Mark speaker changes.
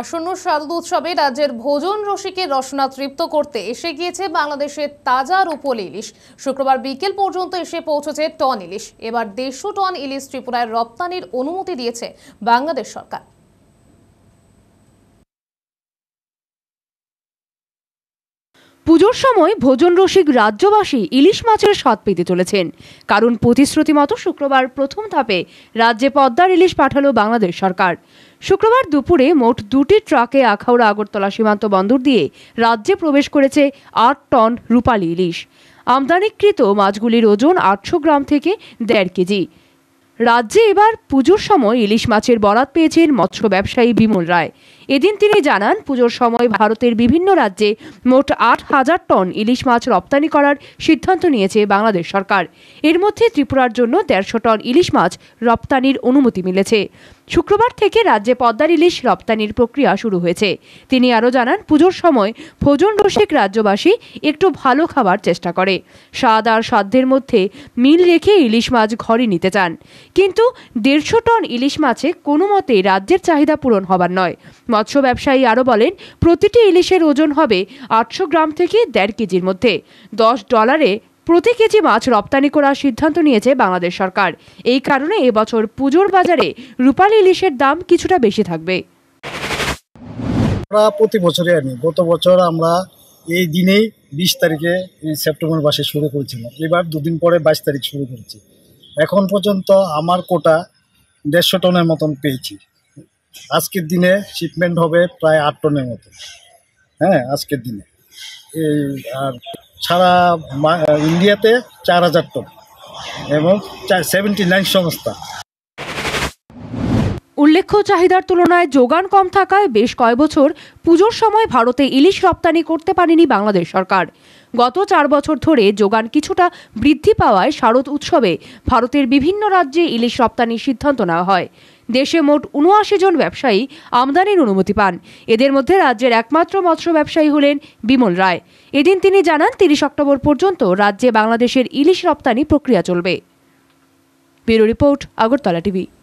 Speaker 1: আসন্ন শারদ উৎসবে রাজ্যের ভোজন রসিকে রসনা তৃপ্ত করতে এসে গিয়েছে বাংলাদেশের তাজা রূপল ইলিশ শুক্রবার বিকেল পর্যন্ত এসে পৌঁছেছে টন ইলিশ এবার দেড়শো টন ইলিশ ত্রিপুরায় রপ্তানির অনুমতি দিয়েছে বাংলাদেশ সরকার
Speaker 2: পুজোর সময় ভোজন রসিক রাজ্যবাসী ইলিশ মাছের স্বাদ পেতে চলেছেন কারণ প্রতিশ্রুতি মতো শুক্রবার প্রথম ধাপে রাজ্যে পদ্মার ইলিশ পাঠালো বাংলাদেশ সরকার শুক্রবার দুপুরে মোট দুটি ট্রাকে আখাউড়া আগরতলা সীমান্ত বন্দর দিয়ে রাজ্যে প্রবেশ করেছে আট টন রূপালি ইলিশ আমদানিকৃত মাছগুলির ওজন আটশো গ্রাম থেকে দেড় কেজি রাজ্যে এবার পুজোর সময় ইলিশ মাছের বরাত পেয়েছেন মৎস্য ব্যবসায়ী বিমল রায় এদিন তিনি জানান পুজোর সময় ভারতের বিভিন্ন রাজ্যে মোট আট হাজার টন ইলিশ মাছ রপ্তানি করার সিদ্ধান্ত নিয়েছে বাংলাদেশ সরকার এর মধ্যে ত্রিপুরার জন্য দেড়শো টন ইলিশ মাছ রপ্তানির অনুমতি মিলেছে শুক্রবার থেকে রাজ্যে পদ্মার ইলিশ রপ্তানির প্রক্রিয়া শুরু হয়েছে তিনি আরও জানান পুজোর সময় ভোজন রসিক রাজ্যবাসী একটু ভালো খাবার চেষ্টা করে স্বাদ আর সাধ্যের মধ্যে মিল রেখে ইলিশ মাছ ঘরে নিতে চান কিন্তু দেড়শো টন ইলিশ মাছে কোনো মতে রাজ্যের চাহিদা পূরণ হবার নয় মৎস্য ব্যবসায়ী আরও বলেন প্রতিটি ইলিশের ওজন হবে আটশো গ্রাম থেকে দেড় কেজির মধ্যে দশ ডলারে প্রতি কেজি মাছ রপ্তানি করার সিদ্ধান্ত নিয়েছে বাংলাদেশ সরকার এই কারণে এবছর পুজোর বাজারে রূপালি ইলিশের দাম কিছুটা বেশি থাকবে
Speaker 3: আমরা প্রতি বছরে আনি গত বছর আমরা এই দিনেই বিশ তারিখে সেপ্টেম্বর মাসে শুরু করেছিলাম এবার দুদিন পরে বাইশ তারিখ শুরু করেছি এখন পর্যন্ত আমার কোটা দেড়শো টনের মতন পেয়েছি আজকের দিনে শিপমেন্ট হবে প্রায় আট টনের মতো হ্যাঁ আজকের দিনে এই আর সারা ইন্ডিয়াতে চার হাজার টন এবং সেভেন্টি নাইন সংস্থা
Speaker 2: উল্লেখ্য চাহিদার তুলনায় যোগান কম থাকায় বেশ কয় বছর পুজোর সময় ভারতে ইলিশ রপ্তানি করতে পারেনি বাংলাদেশ সরকার গত চার বছর ধরে যোগান কিছুটা বৃদ্ধি পাওয়ায় শারদ উৎসবে ভারতের বিভিন্ন রাজ্যে ইলিশ রপ্তানির সিদ্ধান্ত নেওয়া হয় দেশে মোট উনআশি জন ব্যবসায়ী আমদানির অনুমতি পান এদের মধ্যে রাজ্যের একমাত্র মৎস্য ব্যবসায়ী হলেন বিমল রায় এদিন তিনি জানান তিরিশ অক্টোবর পর্যন্ত রাজ্যে বাংলাদেশের ইলিশ রপ্তানি প্রক্রিয়া চলবে ব্যুরো রিপোর্ট আগরতলা টিভি